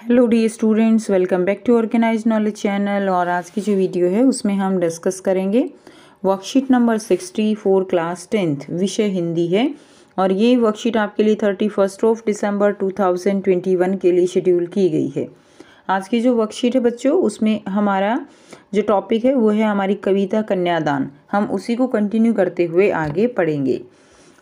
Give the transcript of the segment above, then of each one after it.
hello the students welcome back to organise knowledge channel और आज की जो वीडियो है उसमें हम डिस्कस करेंगे worksheet number sixty four class tenth विषय हिंदी है और ये वर्कशीट आपके लिए thirty first of December two thousand twenty one के लिए शेड्यूल की गई है आज की जो वर्कशीट है बच्चों उसमें हमारा जो टॉपिक है वो है हमारी कविता कन्यादान हम उसी को कंटिन्यू करते हुए आगे पढ़ेंगे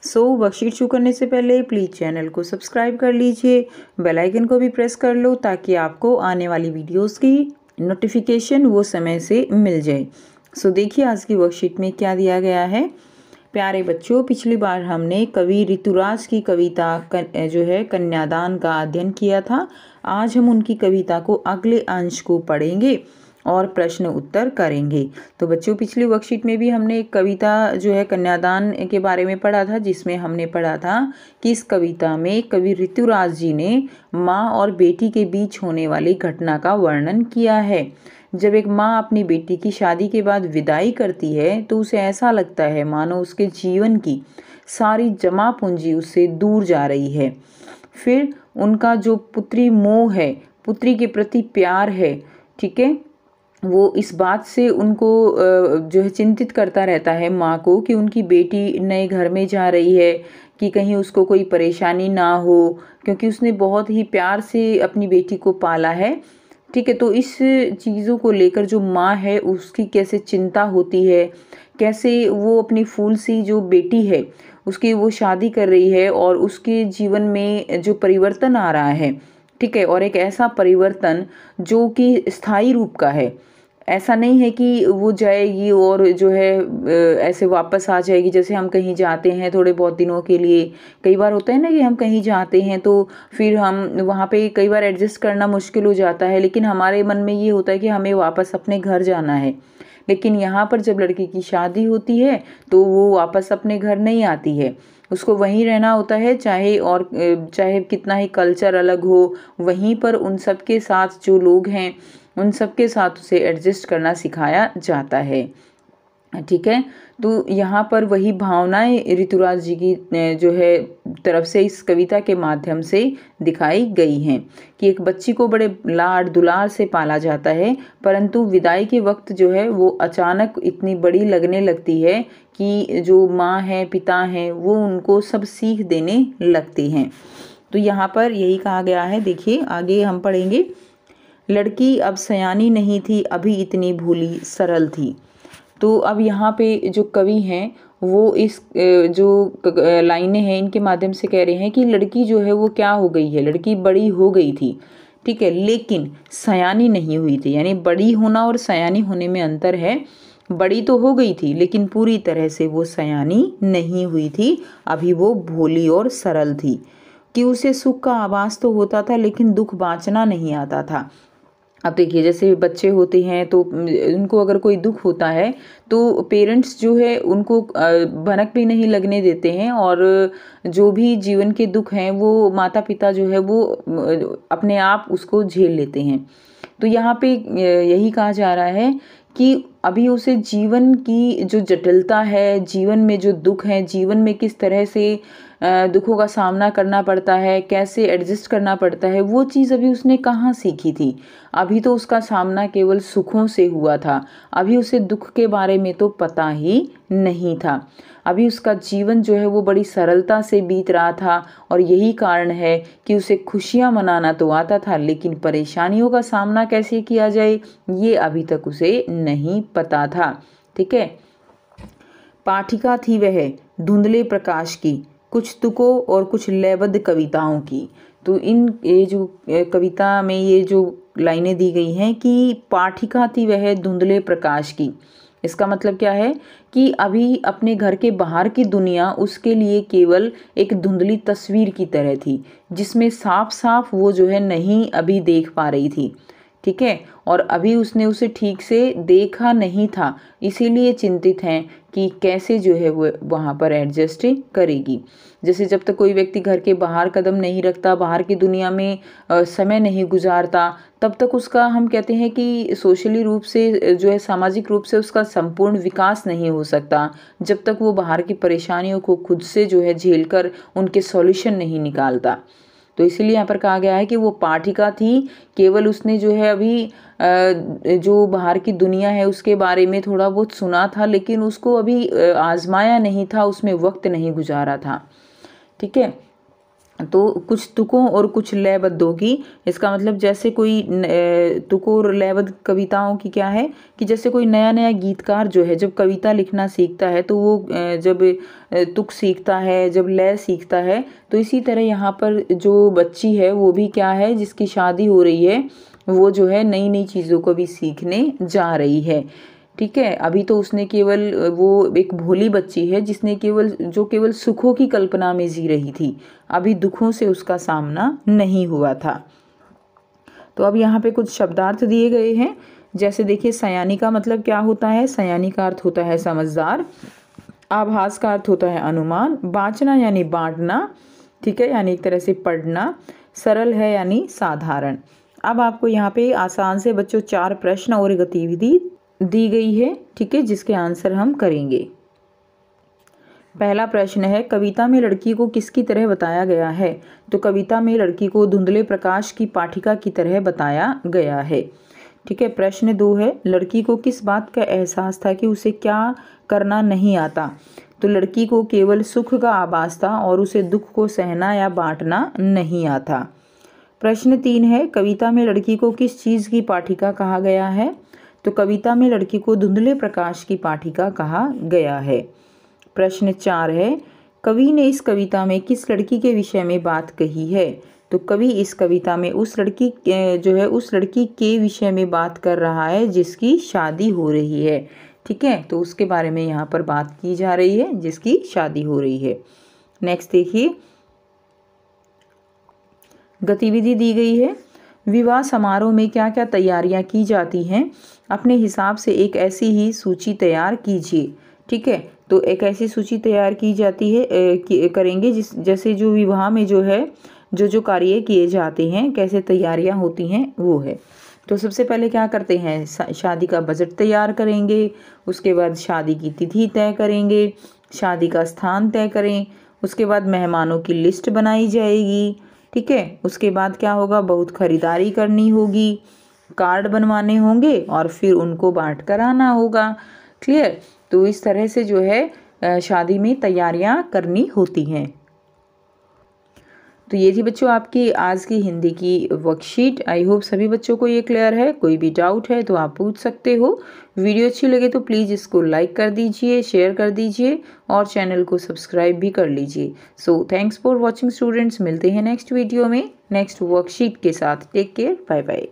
सो so, वर्कशीट शुरू करने से पहले प्लीज़ चैनल को सब्सक्राइब कर लीजिए बेल आइकन को भी प्रेस कर लो ताकि आपको आने वाली वीडियोस की नोटिफिकेशन वो समय से मिल जाए सो so, देखिए आज की वर्कशीट में क्या दिया गया है प्यारे बच्चों पिछली बार हमने कवि ऋतुराज की कविता जो है कन्यादान का अध्ययन किया था आज हम उनकी कविता को अगले अंश को पढ़ेंगे और प्रश्न उत्तर करेंगे तो बच्चों पिछली वर्कशीट में भी हमने एक कविता जो है कन्यादान के बारे में पढ़ा था जिसमें हमने पढ़ा था कि इस कविता में कवि ऋतुराज जी ने माँ और बेटी के बीच होने वाली घटना का वर्णन किया है जब एक माँ अपनी बेटी की शादी के बाद विदाई करती है तो उसे ऐसा लगता है मानो उसके जीवन की सारी जमा पूंजी उससे दूर जा रही है फिर उनका जो पुत्री मोह है पुत्री के प्रति प्यार है ठीक है वो इस बात से उनको जो है चिंतित करता रहता है माँ को कि उनकी बेटी नए घर में जा रही है कि कहीं उसको कोई परेशानी ना हो क्योंकि उसने बहुत ही प्यार से अपनी बेटी को पाला है ठीक है तो इस चीज़ों को लेकर जो माँ है उसकी कैसे चिंता होती है कैसे वो अपनी फूल सी जो बेटी है उसकी वो शादी कर रही है और उसके जीवन में जो परिवर्तन आ रहा है ठीक है और एक ऐसा परिवर्तन जो कि स्थायी रूप का है ऐसा नहीं है कि वो जाएगी और जो है ऐसे वापस आ जाएगी जैसे हम कहीं जाते हैं थोड़े बहुत दिनों के लिए कई बार होता है ना कि हम कहीं जाते हैं तो फिर हम वहाँ पे कई बार एडजस्ट करना मुश्किल हो जाता है लेकिन हमारे मन में ये होता है कि हमें वापस अपने घर जाना है लेकिन यहाँ पर जब लड़की की शादी होती है तो वो वापस अपने घर नहीं आती है उसको वहीं रहना होता है चाहे और चाहे कितना ही कल्चर अलग हो वहीं पर उन सब के साथ जो लोग हैं उन सब के साथ उसे एडजस्ट करना सिखाया जाता है ठीक है तो यहाँ पर वही भावनाएं ऋतुराज जी की जो है तरफ से इस कविता के माध्यम से दिखाई गई हैं कि एक बच्ची को बड़े लाड दुलार से पाला जाता है परंतु विदाई के वक्त जो है वो अचानक इतनी बड़ी लगने लगती है कि जो माँ है पिता हैं वो उनको सब सीख देने लगते हैं तो यहाँ पर यही कहा गया है देखिए आगे हम पढ़ेंगे लड़की अब सयानी नहीं थी अभी इतनी भूली सरल थी तो अब यहाँ पे जो कवि हैं वो इस जो लाइनें हैं इनके माध्यम से कह रहे हैं कि लड़की जो है वो क्या हो गई है लड़की बड़ी हो गई थी ठीक है लेकिन सयानी नहीं हुई थी यानी बड़ी होना और सयानी होने में अंतर है बड़ी तो हो गई थी लेकिन पूरी तरह से वो सयानी नहीं हुई थी अभी वो भोली और सरल थी कि उसे सुख का आवाज तो होता था लेकिन दुख बाँचना नहीं आता था अब देखिए जैसे बच्चे होते हैं तो उनको अगर कोई दुख होता है तो पेरेंट्स जो है उनको भनक भी नहीं लगने देते हैं और जो भी जीवन के दुख हैं वो माता पिता जो है वो अपने आप उसको झेल लेते हैं तो यहाँ पे यही कहा जा रहा है कि अभी उसे जीवन की जो जटिलता है जीवन में जो दुख है जीवन में किस तरह से दुखों का सामना करना पड़ता है कैसे एडजस्ट करना पड़ता है वो चीज़ अभी उसने कहाँ सीखी थी अभी तो उसका सामना केवल सुखों से हुआ था अभी उसे दुख के बारे में तो पता ही नहीं था अभी उसका जीवन जो है वो बड़ी सरलता से बीत रहा था और यही कारण है कि उसे खुशियाँ मनाना तो आता था लेकिन परेशानियों का सामना कैसे किया जाए ये अभी तक उसे नहीं पता था ठीक है पाठिका थी वह धुंधले प्रकाश की कुछ तुकों और कुछ लयबद्ध कविताओं की तो इन ये जो कविता में ये जो लाइनें दी गई हैं कि पाठिका थी वह धुंधले प्रकाश की इसका मतलब क्या है कि अभी अपने घर के बाहर की दुनिया उसके लिए केवल एक धुंधली तस्वीर की तरह थी जिसमें साफ साफ वो जो है नहीं अभी देख पा रही थी ठीक है और अभी उसने उसे ठीक से देखा नहीं था इसीलिए चिंतित हैं कि कैसे जो है वो वहाँ पर एडजस्ट करेगी जैसे जब तक कोई व्यक्ति घर के बाहर कदम नहीं रखता बाहर की दुनिया में समय नहीं गुजारता तब तक उसका हम कहते हैं कि सोशली रूप से जो है सामाजिक रूप से उसका संपूर्ण विकास नहीं हो सकता जब तक वो बाहर की परेशानियों को खुद से जो है झेल कर उनके सॉल्यूशन नहीं निकालता तो इसलिए यहाँ पर कहा गया है कि वो पाठिका थी केवल उसने जो है अभी जो बाहर की दुनिया है उसके बारे में थोड़ा बहुत सुना था लेकिन उसको अभी आजमाया नहीं था उसमें वक्त नहीं गुजारा था ठीक है तो कुछ तुकों और कुछ लयबद्धों की इसका मतलब जैसे कोई तुकों और लयबद्ध कविताओं की क्या है कि जैसे कोई नया नया गीतकार जो है जब कविता लिखना सीखता है तो वो जब तुक सीखता है जब लय सीखता है तो इसी तरह यहाँ पर जो बच्ची है वो भी क्या है जिसकी शादी हो रही है वो जो है नई नई चीज़ों को भी सीखने जा रही है ठीक है अभी तो उसने केवल वो एक भोली बच्ची है जिसने केवल जो केवल सुखों की कल्पना में जी रही थी अभी दुखों से उसका सामना नहीं हुआ था तो अब यहाँ पे कुछ शब्दार्थ दिए गए हैं जैसे देखिए सयानी का मतलब क्या होता है सयानी का अर्थ होता है समझदार आभास का अर्थ होता है अनुमान बाँचना यानी बांटना ठीक है यानी एक तरह से पढ़ना सरल है यानी साधारण अब आपको यहाँ पे आसान से बच्चों चार प्रश्न और गतिविधि दी गई है ठीक है जिसके आंसर हम करेंगे पहला प्रश्न है कविता में लड़की को किसकी तरह बताया गया है तो कविता में लड़की को धुंधले प्रकाश की पाठिका की तरह बताया गया है ठीक है प्रश्न दो है लड़की को किस बात का एहसास था कि उसे क्या करना नहीं आता तो लड़की को केवल सुख का आभास था और उसे दुख को सहना या बांटना नहीं आता प्रश्न तीन है कविता में लड़की को किस चीज़ की पाठिका कहा गया है तो कविता में लड़की को धुंधले प्रकाश की पाठिका कहा गया है प्रश्न चार है कवि ने इस कविता में किस लड़की के विषय में बात कही है तो कवि इस कविता में उस लड़की जो है उस लड़की के विषय में बात कर रहा है जिसकी शादी हो रही है ठीक है तो उसके बारे में यहाँ पर बात की जा रही है जिसकी शादी हो रही है नेक्स्ट देखिए गतिविधि दी गई है विवाह समारोह में क्या क्या तैयारियां की जाती हैं अपने हिसाब से एक ऐसी ही सूची तैयार कीजिए ठीक है तो एक ऐसी सूची तैयार की जाती है ए, कि करेंगे जिस जैसे जो विवाह में जो है जो जो कार्य किए जाते हैं कैसे तैयारियां होती हैं वो है तो सबसे पहले क्या करते हैं शादी का बजट तैयार करेंगे उसके बाद शादी की तिथि तय करेंगे शादी का स्थान तय करें उसके बाद मेहमानों की लिस्ट बनाई जाएगी ठीक है उसके बाद क्या होगा बहुत ख़रीदारी करनी होगी कार्ड बनवाने होंगे और फिर उनको बांट कर आना होगा क्लियर तो इस तरह से जो है शादी में तैयारियां करनी होती हैं तो ये थी बच्चों आपकी आज की हिंदी की वर्कशीट आई होप सभी बच्चों को ये क्लियर है कोई भी डाउट है तो आप पूछ सकते हो वीडियो अच्छी लगे तो प्लीज़ इसको लाइक कर दीजिए शेयर कर दीजिए और चैनल को सब्सक्राइब भी कर लीजिए so thanks for watching students मिलते हैं नेक्स्ट वीडियो में नेक्स्ट वर्कशीट के साथ टेक केयर बाय बाय